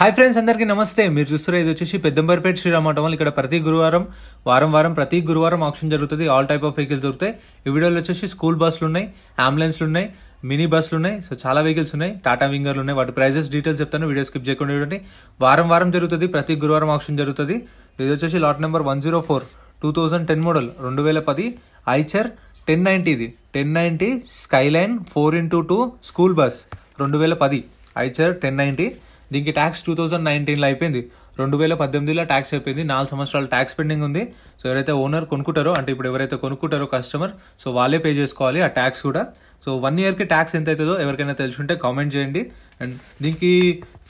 hi friends అందరికీ నమస్తే మీరు చూస్తున్నారు ఇది వచ్చేసి పెద్దంబర్పేట శ్రీరామటం ఇక్కడ ప్రతి గురువారం వారం వారం ప్రతి గురువారం ఆప్షన్ జరుగుతుంది ఆల్ టైప్ ఆఫ్ వెహికల్స్ దొరుకుతాయి ఈ వీడియోలో వచ్చేసి స్కూల్ బస్సులు ఉన్నాయి అంబులెన్స్లు ఉన్నాయి మినీ బస్సులు ఉన్నాయి సో చాలా వెహికల్స్ ఉన్నాయి టాటా వింగర్లు ఉన్నాయి వాటి ప్రైజెస్ డీటెయిల్స్ చెప్తాను వీడియో స్కిప్ చేయకుండా చూడండి వారం వారం జరుగుతుంది ప్రతి గురువారం ఆప్షన్ జరుగుతుంది ఇది వచ్చేసి lot number one zero four two thousand ten model రెండు వేల పది ఐచర్ టెన్ నైంటీ ఇది ten ninety skyline four into two school bus రెండు వేల పది ఐచర్ టెన్ నైంటీ దీనికి ట్యాక్స్ టూ థౌజండ్ నైన్టీన్లో అయిపోయింది రెండు వేల పద్దెనిమిదిలో ట్యాక్స్ అయిపోయింది నాలుగు సంవత్సరాలు ట్యాక్స్ పెండింగ్ ఉంది సో ఎవరైతే ఓనర్ కొనుక్కుంటారో అంటే ఇప్పుడు ఎవరైతే కొనుక్కుంటారో కస్టమర్ సో వాళ్ళే పే చేసుకోవాలి ఆ ట్యాక్స్ కూడా సో వన్ ఇయర్కి ట్యాక్స్ ఎంత అవుతుందో ఎవరికైనా తెలుసుంటే కామెంట్ చేయండి అండ్ దీనికి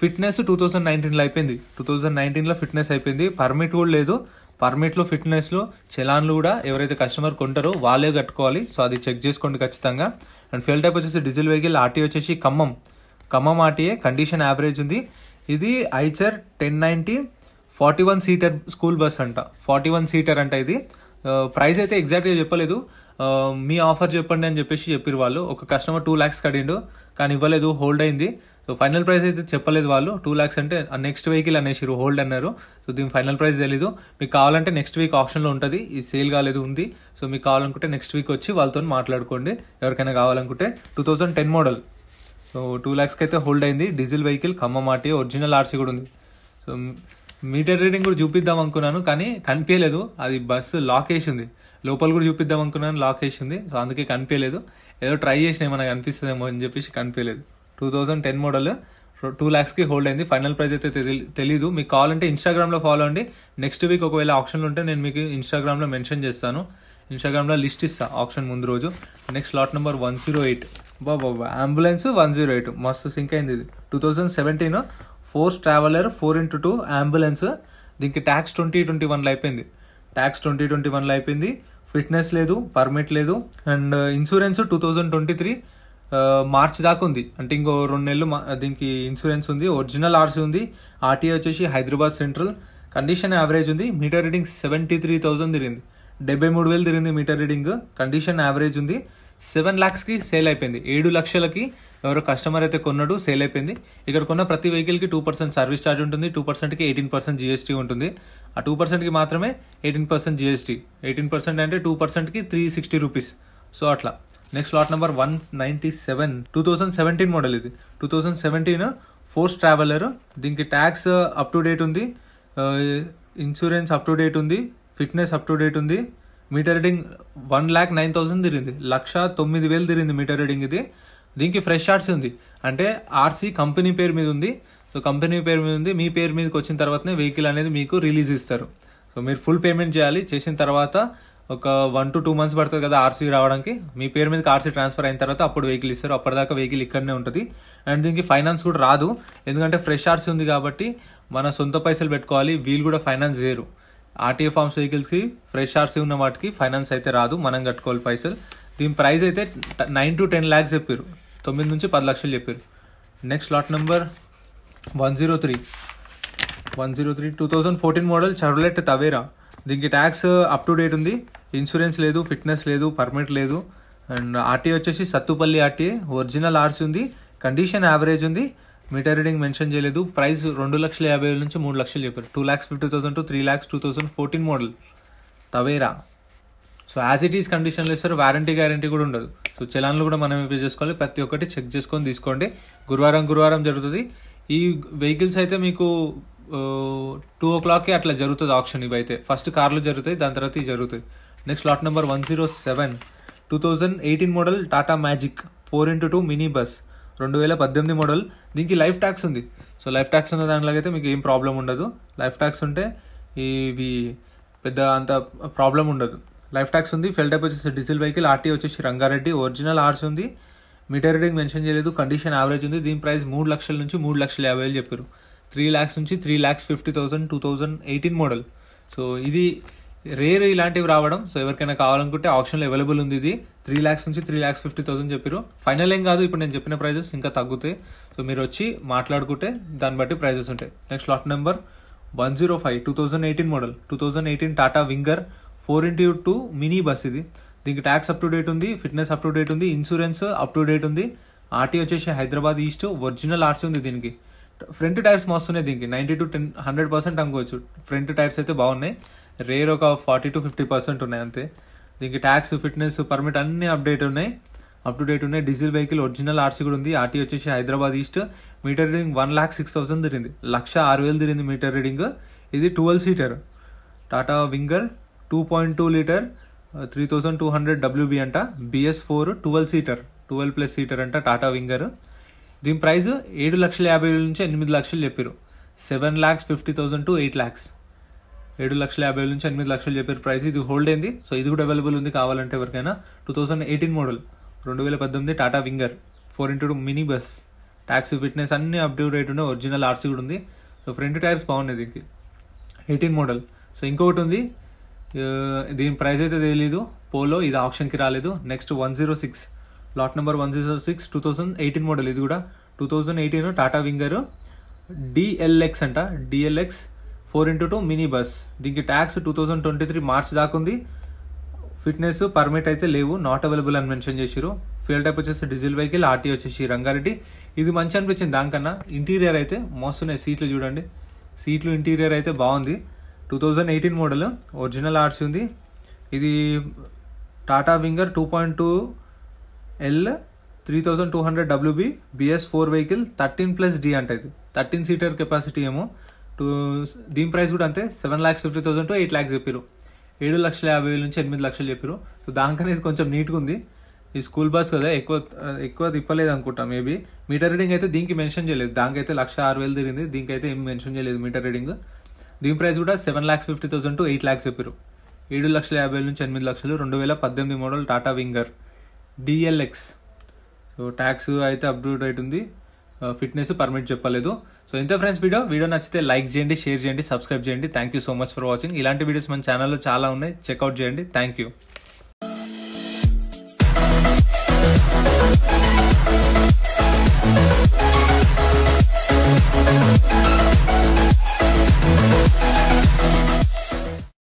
ఫిట్నెస్ టూ థౌజండ్ నైన్టీన్లో అయిపోయింది టూ థౌజండ్ నైన్టీన్లో ఫిట్నెస్ అయిపోయింది పర్మిట్ కూడా లేదు పర్మిట్లో ఫిట్నెస్లో చలాన్లు కూడా ఎవరైతే కస్టమర్ కొంటారో వాళ్ళే కట్టుకోవాలి సో అది చెక్ చేసుకోండి ఖచ్చితంగా అండ్ ఫెల్ టైప్ వచ్చేసి డీజిల్ వెహికల్ ఆర్టీ వచ్చేసి Khammam Khammam RTA condition average ఉంది ఇది Eicher ten ninety forty one seater school bus అంట ఫార్టీ వన్ సీటర్ అంట ఇది ప్రైస్ అయితే ఎగ్జాక్ట్గా చెప్పలేదు మీ ఆఫర్ చెప్పండి అని చెప్పేసి చెప్పారు వాళ్ళు ఒక కస్టమర్ టూ ల్యాక్స్ కడిండు కానీ ఇవ్వలేదు హోల్డ్ అయింది సో ఫైనల్ ప్రైస్ అయితే చెప్పలేదు వాళ్ళు టూ ల్యాక్స్ అంటే నెక్స్ట్ వెహికల్ అనేసిరు హోల్డ్ అన్నారు సో దీని ఫైనల్ ప్రైస్ తెలీదు మీకు కావాలంటే నెక్స్ట్ వీక్ ఆప్షన్లో ఉంటుంది ఇది సేల్ కాలేదు ఉంది సో మీకు కావాలనుకుంటే నెక్స్ట్ వీక్ వచ్చి వాళ్ళతో మాట్లాడుకోండి ఎవరికైనా కావాలనుకుంటే two thousand ten model so two ల్యాక్స్కి అయితే హోల్డ్ అయింది డీజిల్ వెహికల్ ఖమ్మమాటి ఒరిజినల్ ఆర్సీ కూడా ఉంది సో మీటర్ రీడింగ్ కూడా చూపిద్దాం అనుకున్నాను కానీ కనిపించలేదు అది బస్సు లాక్ వేసింది లోపల కూడా చూపిద్దాం అనుకున్నాను లాక్ వేసింది సో అందుకే కనిపించలేదు ఏదో ట్రై చేసిన ఏమైనా కనిపిస్తుందేమో అని చెప్పేసి కనిపించలేదు two thousand ten model two ల్యాక్స్కి హోల్డ్ అయింది ఫైనల్ ప్రైస్ అయితే తెలియదు మీకు కావాలంటే ఇన్స్టాగ్రామ్లో ఫాలో అండి నెక్స్ట్ వీక్ ఒకవేళ ఆప్షన్లు ఉంటే నేను మీకు ఇన్స్టాగ్రామ్లో మెన్షన్ చేస్తాను ఇన్స్టాగ్రామ్లో లిస్ట్ ఇస్తా ఆప్షన్ ముందు రోజు next lot number one zero eight Baba ambulance one zero eight మస్తు సింక్ అయింది ఇది two thousand seventeen Force Traveller four into two ambulance దీనికి ట్యాక్స్ ట్వంటీ ట్వంటీ వన్లో అయిపోయింది ట్యాక్స్ ట్వంటీ ట్వంటీ వన్లో అయిపోయింది ఫిట్నెస్ లేదు పర్మిట్ లేదు and insurance two thousand twenty three March దాకా ఉంది అంటే ఇంకో రెండు నెలలు దీనికి ఇన్సూరెన్స్ ఉంది ఒరిజినల్ ఆర్సీ ఉంది ఆర్టీఏ వచ్చేసి హైదరాబాద్ సెంట్రల్ కండిషన్ యావరేజ్ ఉంది meter reading seventy three thousand తిరిగింది డెబ్బై మూడు వేలు తిరిగింది మీటర్ రీడింగ్ కండిషన్ యావరేజ్ ఉంది సెవెన్ ల్యాక్స్కి సేల్ అయిపోయింది ఏడు లక్షలకి ఎవరో కస్టమర్ అయితే కొన్నాడు సేల్ అయిపోయింది ఇక్కడ కొన్న ప్రతి వెహికల్కి టూ పర్సెంట్ సర్వీస్ ఛార్జ్ ఉంటుంది టూ పర్సెంట్కి ఎయిటీన్ పర్సెంట్ జీఎస్టీ ఉంటుంది ఆ టూ పర్సెంట్కి మాత్రమే eighteen percent GST eighteen percent అంటే టూ పర్సెంట్కి త్రీ సిక్స్టీ రూపీస్ సో అట్లా next lot number one ninety seven two thousand seventeen model ఇది two thousand seventeen Force Traveller దీనికి ట్యాక్స్ అప్ టు డేట్ ఉంది ఇన్సూరెన్స్ అప్ టు డేట్ ఉంది fitness up to date ఉంది meter reading one lakh nine thousand తిరిగింది లక్ష తొమ్మిది వేలు తిరిగింది మీటర్ రీడింగ్ ఇది దీనికి ఫ్రెష్ ఆర్సీ ఉంది అంటే ఆర్సీ కంపెనీ పేరు మీద ఉంది సో కంపెనీ పేరు మీద ఉంది మీ పేరు మీదకి వచ్చిన తర్వాతనే వెహికల్ అనేది మీకు రిలీజ్ ఇస్తారు సో మీరు ఫుల్ పేమెంట్ చేయాలి చేసిన తర్వాత ఒక వన్ టు టూ మంత్స్ పడుతుంది కదా ఆర్సీ రావడానికి మీ పేరు మీదకి ఆర్సీ ట్రాన్స్ఫర్ అయిన తర్వాత అప్పుడు వెహికల్ ఇస్తారు అప్పటిదాకా వెహికల్ ఇక్కడనే ఉంటుంది అండ్ దీనికి ఫైనాన్స్ కూడా రాదు ఎందుకంటే ఫ్రెష్ ఆర్సీ ఉంది కాబట్టి మన సొంత పైసలు పెట్టుకోవాలి వీళ్ళు కూడా ఫైనాన్స్ చేయరు ఆర్టీఏ ఫార్మ్స్ వెహికల్స్కి ఫ్రెష్ ఆర్సీ ఉన్న వాటికి ఫైనాన్స్ అయితే రాదు మనం కట్టుకోవాలి పైసలు దీని ప్రైస్ అయితే నైన్ టు టెన్ ల్యాక్స్ చెప్పారు తొమ్మిది నుంచి పది లక్షలు చెప్పారు next lot number one zero three one zero three two thousand fourteen model Chevrolet Tavera దీనికి ట్యాక్స్ అప్ టు డేట్ ఉంది ఇన్సూరెన్స్ లేదు ఫిట్నెస్ లేదు పర్మిట్ లేదు అండ్ ఆర్టీఏ వచ్చేసి సత్తుపల్లి ఆర్టీఏ ఒరిజినల్ ఆర్సీ ఉంది కండిషన్ యావరేజ్ ఉంది మీటర్ రీడింగ్ మెన్షన్ చేయలేదు price రెండు లక్షల యాభై వేల నుంచి మూడు లక్షలు చెప్పారు two lakhs fifty thousand to three lakhs two thousand fourteen model Tavera so as it is కండిషన్లో ఇస్తారు వారంటీ గ్యారంటీ కూడా ఉండదు సో చలాన్లు కూడా మనం పే చేసుకోవాలి ప్రతి ఒక్కటి చెక్ చేసుకొని తీసుకోండి గురువారం గురువారం జరుగుతుంది ఈ వెహికల్స్ అయితే మీకు టూ ఓ క్లాక్కి అట్లా జరుగుతుంది ఆప్షన్ ఇవైతే ఫస్ట్ కార్లు జరుగుతాయి దాని తర్వాత ఇవి జరుగుతాయి next lot number one zero seven two thousand eighteen model Tata magic four into two mini bus రెండు వేల పద్దెనిమిది మోడల్ దీనికి లైఫ్ ట్యాక్స్ ఉంది సో లైఫ్ ట్యాక్స్ ఉన్న దానిలాగైతే మీకు ఏం ప్రాబ్లం ఉండదు లైఫ్ ట్యాక్స్ ఉంటే ఇవి పెద్ద అంత ప్రాబ్లం ఉండదు లైఫ్ ట్యాక్స్ ఉంది ఫెల్ టైప్ వచ్చేసి డీజిల్ వెహికల్ ఆర్టీ వచ్చేసి రంగారెడ్డి ఒరిజినల్ ఆర్స్ ఉంది మీటర్ రీడింగ్ మెన్షన్ చేయలేదు కండిషన్ యావరేజ్ ఉంది దీని ప్రైస్ మూడు లక్షల నుంచి మూడు లక్షల యాభై వేలు చెప్పారు త్రీ ల్యాక్స్ నుంచి three lakhs fifty thousand two thousand eighteen model so ఇది రేర్ ఇలాంటివి రావడం సో ఎవరికైనా కావాలనుకుంటే ఆప్షన్లో అవైలబుల్ ఉంది ఇది త్రీ ల్యాక్స్ నుంచి త్రీ ల్యాక్స్ ఫిఫ్టీ థౌసండ్ చెప్పారు ఫైనల్ ఏం కాదు ఇప్పుడు నేను చెప్పిన ప్రైజెస్ ఇంకా తగ్గుతాయి సో మీరు వచ్చి మాట్లాడుకుంటే దాన్ని బట్టి ప్రైజెస్ ఉంటాయి next lot number one zero five two thousand eighteen model two thousand eighteen Tata Winger four into two mini bus ఇది దీనికి ట్యాక్స్ అప్ టు డేట్ ఉంది ఫిట్నెస్ అప్ టు డేట్ ఉంది ఇన్సూరెన్స్ అప్ టు డేట్ ఉంది RT వచ్చేసి Hyderabad east original RC ఉంది దీనికి front tyres మస్తున్నాయి దీనికి ninety to ten hundred percent అనుకోవచ్చు ఫ్రంట్ టైర్స్ అయితే బాగున్నాయి రేర్ ఒక ఫార్టీ టు ఫిఫ్టీ పర్సెంట్ ఉన్నాయి అంతే దీనికి ట్యాక్స్ ఫిట్నెస్ పర్మిట్ అన్నీ అప్డేట్ ఉన్నాయి అప్ టు డేట్ ఉన్నాయి డీజిల్ వెహికల్ ఒరిజినల్ ఆర్సీ కూడా ఉంది ఆర్టీ వచ్చేసి Hyderabad east meter reading one lakh six thousand తిరిగింది లక్ష ఆరు వేలు తిరిగింది మీటర్ రీడింగ్ ఇది twelve seater Tata Winger two point two litre three thousand two hundred WB అంట BS four twelve seater twelve plus seater అంట టాటా వింగర్ దీని ప్రైస్ ఏడు లక్షల యాభై వేల నుంచి ఎనిమిది లక్షలు చెప్పారు seven lakhs fifty thousand to eight lakhs ఏడు లక్షల యాభై వేల నుంచి ఎనిమిది లక్షలు చెప్పారు ప్రైస్ ఇది హోల్డ్ అయింది సో ఇది కూడా అవైలబుల్ ఉంది కావాలంటే ఎవరికైనా టూ థౌసండ్ ఎయిటీన్ మోడల్ రెండు వేల పద్దెనిమిది Tata Winger four into mini bus taxi fitness అన్ని అప్డేట్ రేట్ ఉండే ఒరిజినల్ ఆర్సీ కూడా ఉంది సో ఫ్రంట్ టైర్స్ బాగున్నాయి దీనికి ఎయిటీన్ మోడల్ సో ఇంకొకటి ఉంది దీని ప్రైస్ అయితే తెలియదు పోలో ఇది ఆప్షన్కి రాలేదు next one zero six lot number one zero six two thousand eighteen model ఇది కూడా two thousand eighteen Tata Winger DLX అంట DLX four into two mini bus దీనికి tax two thousand twenty three March దాకా ఉంది fitness permit అయితే లేవు not available అని mention చేసిరు ఫ్యూల్ టైప్ వచ్చేసి డీజిల్ వెహికల్ ఆర్టీ వచ్చేసి రంగారెడ్డి ఇది మంచి అనిపించింది దానికన్నా ఇంటీరియర్ అయితే మస్తున్నాయి సీట్లు చూడండి సీట్లు ఇంటీరియర్ అయితే బాగుంది two thousand eighteen model original RC ఉంది ఇది Tata Winger two point two L three thousand two hundred WB BS four vehicle thirteen plus D అంటే ఇది థర్టీన్ సీటర్ కెపాసిటీ ఏమో టూ దీని ప్రైస్ కూడా అంతే seven lakhs fifty thousand to eight lakhs చెప్పారు ఏడు లక్షల యాభై వేల నుంచి ఎనిమిది లక్షలు చెప్పారు సో దానికనే ఇది కొంచెం నీట్గా ఉంది ఈ స్కూల్ బస్ కదా ఎక్కువ ఎక్కువ తిప్పలేదు అనుకుంటా మేబీ మీటర్ రీడింగ్ అయితే దీనికి మెన్షన్ చేయలేదు దానికి అయితే లక్ష ఆరు వేలు తిరిగింది అయితే ఏం మెన్షన్ చేయలేదు మీటర్ రీడింగ్ దీని ప్రైస్ కూడా seven lakhs fifty thousand to eight lakhs చెప్పారు ఏడు లక్షల యాభై వేల నుంచి ఎనిమిది లక్షలు రెండు వేల పద్దెనిమిది model Tata Winger DLX so tax అయితే అప్డేట్ ఉంది ఫిట్నెస్ పర్మిట్ చెప్పలేదు సో ఇంత ఫ్రెండ్స్ వీడియో వీడియో నచ్చితే లైక్ చేయండి షేర్ చేయండి సబ్స్క్రైబ్ చేయండి thank you so much for watching ఇలాంటి వీడియోస్ మన ఛానల్లో చాలా ఉన్నాయి చెక్అవుట్ చేయండి థ్యాంక్ యూ